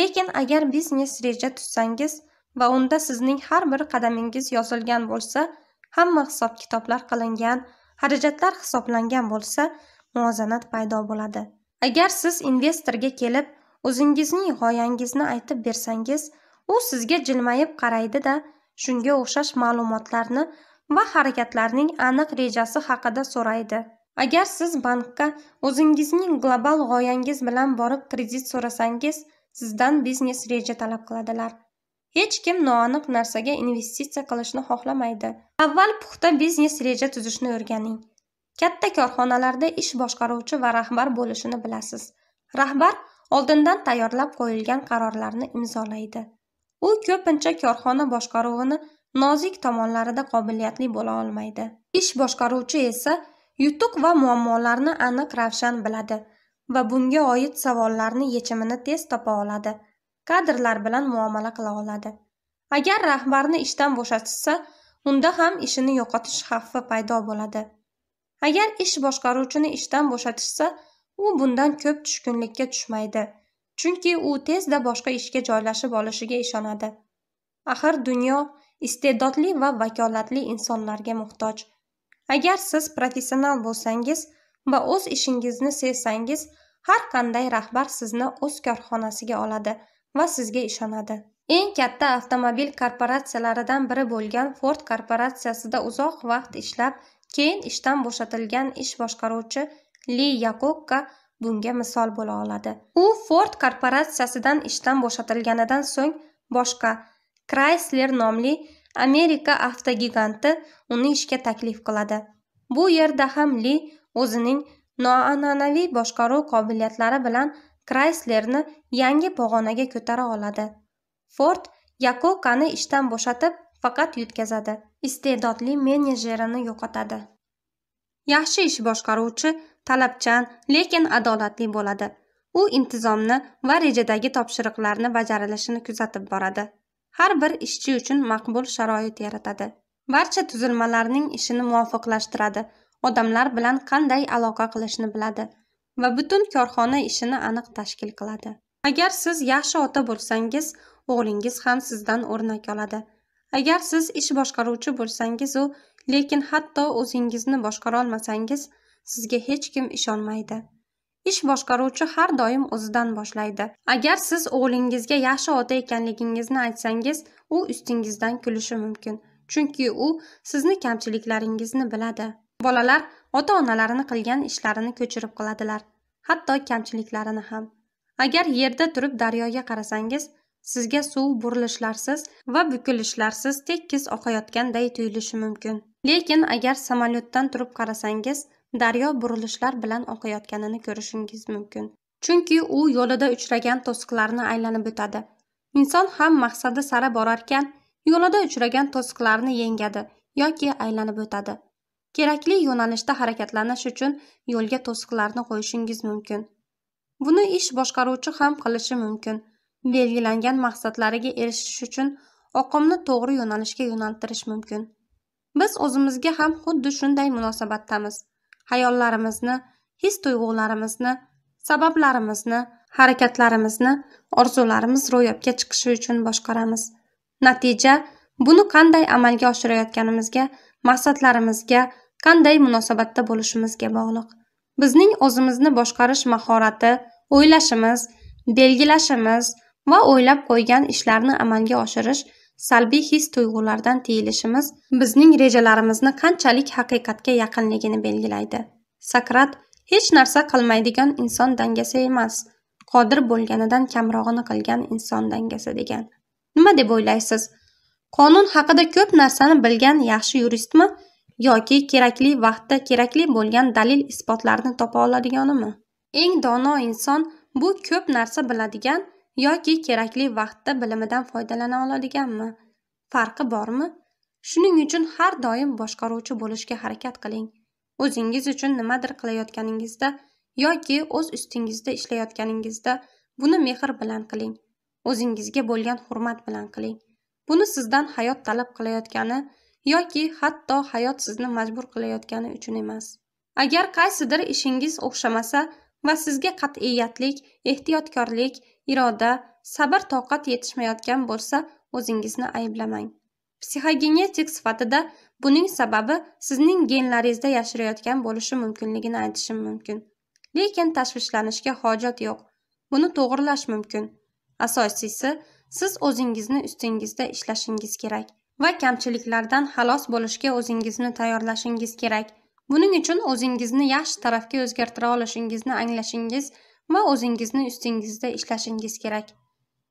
Lekin agar biznes reja tutsangiz va unda sizning har bir qadamingiz yozilgan bo'lsa, hamma hisob-kitoblar qilingan, xarajatlar hisoblangan bo'lsa, muvozanat paydo bo'ladi agar siz investorga kelib o'zingizning g'oyangizni aytib bersangiz u sizga jilmayib qaraydi da shunga o'xshash ma'lumotlarni va harakatlarning aniq rejasi haqida so'raydi agar siz bankka o'zingizning global g'oyangiz bilan borib kredit so'rasangiz sizdan biznes reja talab qiladilar hech kim noaniq narsaga investitsiya qilishni xohlamaydi avval puxta biznes reja tuzishni o'rganing katta korxonalarda ish boshqaruvchi va rahbar bo'lishini bilasiz rahbar oldindan tayyorlab qo'yilgan qarorlarni imzolaydi u ko'pincha korxona boshqaruvini nozik tomonlarida qobiliyatli bo'la olmaydi ish boshqaruvchi esa yutuq va muammolarni aniq ravshan biladi va bunga oid savollarni yechimini tez topa oladi kadrlar bilan muomala qila oladi agar rahbarni ishdan bo'shatishsa unda ham ishini yo'qotish xavfi paydo bo'ladi agar ish boshqaruvchini ishdan bo'shatishsa u bundan ko'p tushkunlikka tushmaydi chunki u tezda boshqa ishga joylashib olishiga ishonadi axir dunyo iste'dodli va vakolatli insonlarga muhtoj agar siz professional bo'lsangiz va o'z ishingizni sevsangiz har qanday rahbar sizni o'z korxonasiga oladi va sizga ishonadi eng katta avtomobil korporatsiyalaridan biri bo'lgan ford korporatsiyasida uzoq vaqt ishlab keyin ishdan bo'shatilgan ish boshqaruvchi li yakokka bunga misol bo'la oladi u ford korporatsiyasidan ishdan bo'shatilganidan so'ng boshqa chrysler nomli amerika avtogiganti uni ishga taklif qiladi bu yerda ham li o'zining noan'anaviy boshqaruv qobiliyatlari bilan Chryslerni yangi pog'onaga ko'tara oladi. Ford Yakokani ishdan bo'shatib, faqat yutkazadi. iste'dodli menejerini yo'qotadi yaxshi ish boshqaruvchi talabchan lekin adolatli bo'ladi u intizomni va rejadagi topshiriqlarni bajarilishini kuzatib boradi har bir ishchi uchun maqbul sharoit yaratadi barcha tuzilmalarning ishini muvofiqlashtiradi odamlar bilan qanday aloqa qilishni biladi va butun korxona ishini aniq tashkil qiladi agar siz yaxshi ota bo'lsangiz o'g'lingiz ham sizdan o'rnak oladi agar siz ish boshqaruvchi bo'lsangiz u lekin hatto o'zingizni boshqarolmasangiz sizga hech kim ishonmaydi ish boshqaruvchi har doim o'zidan boshlaydi agar siz o'g'lingizga yaxshi ota ekanligingizni aytsangiz u ustingizdan kulishi mumkin chunki u sizni kamchiliklaringizni biladi bolalar ota onalarini qilgan ishlarini ko'chirib qiladilar hatto kamchiliklarini ham agar yerda turib daryoga qarasangiz sizga suv burilishlarsiz va bukilishlarsiz tekis oqayotganday tuyulishi mumkin lekin agar samolyotdan turib qarasangiz daryo burilishlar bilan oqayotganini ko'rishingiz mumkin chunki u yo'lida uchragan to'siqlarni aylanib o'tadi inson ham maqsadi sari borarkan yo'lida uchragan to'siqlarni yengadi yoki aylanib o'tadi kerakli yo'nalishda harakatlanish uchun yo'lga to'siqlarni qo'yishingiz mumkin buni ish boshqaruvchi ham qilishi mumkin belgilangan maqsadlariga erishish uchun oqimni to'g'ri yo'nalishga yo'naltirish mumkin biz o'zimizga ham xuddi shunday munosabatdamiz hayollarimizni his tuyg'ularimizni sabablarimizni harakatlarimizni orzularimiz ro'yobga chiqishi uchun boshqaramiz natija buni qanday amalga oshirayotganimizga maqsadlarimizga qanday munosabatda bo'lishimizga bog'liq bizning o'zimizni boshqarish mahorati o'ylashimiz belgilashimiz va o'ylab qo'ygan ishlarni amalga oshirish salbiy his tuyg'ulardan tiyilishimiz bizning rejalarimizni qanchalik haqiqatga yaqinligini belgilaydi sakrat hech narsa qilmaydigan inson dangasa emas qodir bo'lganidan kamrog'ini qilgan inson dangasa degan nima deb o'ylaysiz qonun haqida ko'p narsani bilgan yaxshi yuristmi yoki kerakli vaqtda kerakli bo'lgan dalil isbotlarni topa oladiganimi eng dono inson bu ko'p narsa biladigan yoki kerakli vaqtda bilimidan foydalana oladiganmi farqi bormi shuning uchun har doim boshqaruvchi bo'lishga harakat qiling o'zingiz uchun nimadir qilayotganingizda yoki o'z ustingizda ishlayotganingizda buni mehr bilan qiling o'zingizga bo'lgan hurmat bilan qiling buni sizdan hayot talab qilayotgani yoki hatto hayot sizni majbur qilayotgani uchun emas agar qaysidir ishingiz o'xshamasa va sizga qat'iyatlik ehtiyotkorlik iroda sabr toqat yetishmayotgan bo'lsa o'zingizni ayblamang psixogenetik sifatida buning sababi sizning genlaringizda yashirayotgan bo'lishi mumkinligini aytishim mumkin lekin tashvishlanishga hojat yo'q buni to'g'irlash mumkin asosiysi siz o'zingizni ustingizda ishlashingiz kerak va kamchiliklardan xalos bo'lishga o'zingizni tayyorlashingiz kerak buning uchun o'zingizni yaxshi tarafga o'zgartira olishingizni anglashingiz va o'zingizni ustingizda ishlashingiz kerak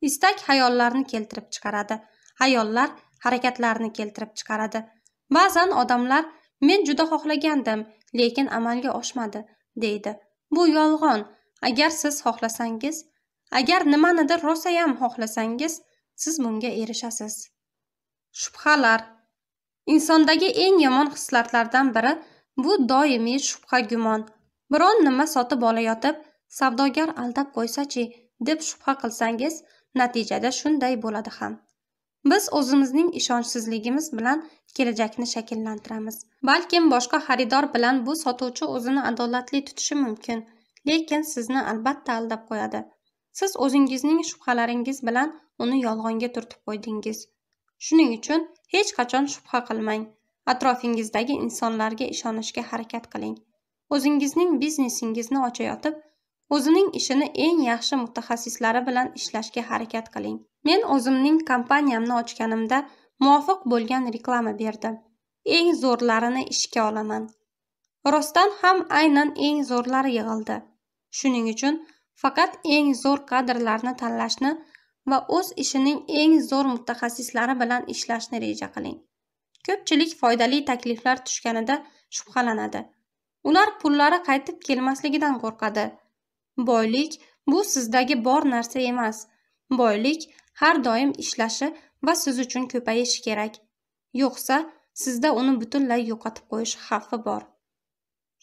istak hayollarni keltirib chiqaradi hayollar harakatlarni keltirib chiqaradi ba'zan odamlar men juda xohlagandim lekin amalga oshmadi deydi bu yolg'on agar siz xohlasangiz agar nimanidir rosayam xohlasangiz siz bunga erishasiz shubhalar insondagi eng yomon hislatlardan biri bu doimiy shubha gumon biron nima sotib olayotib savdogar aldab qo'ysa-chi, deb shubha qilsangiz natijada shunday bo'ladi ham biz o'zimizning ishonchsizligimiz bilan kelajakni shakllantiramiz balkim boshqa xaridor bilan bu sotuvchi o'zini adolatli tutishi mumkin lekin sizni albatta aldab qo'yadi siz o'zingizning shubhalaringiz bilan uni yolg'onga turtib qo'ydingiz shuning uchun hech qachon shubha qilmang atrofingizdagi insonlarga ishonishga harakat qiling o'zingizning biznesingizni ochayotib O'zining ishini eng yaxshi mutaxassislari bilan ishlashga harakat qiling. Men o'zimning kompaniyamni ochganimda muvofiq bo'lgan reklama berdim. Eng zo'rlarini ishga olaman. Rostdan ham aynan eng zo'rlari yig'ildi. Shuning uchun faqat eng zo'r kadrlarni tanlashni va o'z ishining eng zo'r mutaxassislari bilan ishlashni reja qiling. Ko'pchilik foydali takliflar tushganida shubhalanadi. Ular pullari qaytib kelmasligidan qo'rqadi boylik bu sizdagi bor narsa emas boylik har doim ishlashi va siz uchun ko'payishi kerak yo'qsa sizda uni butunlay yo'qotib qo'yish xavfi bor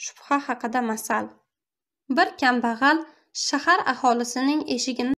shubha haqida masal bir kambag'al shahar aholisining eshigini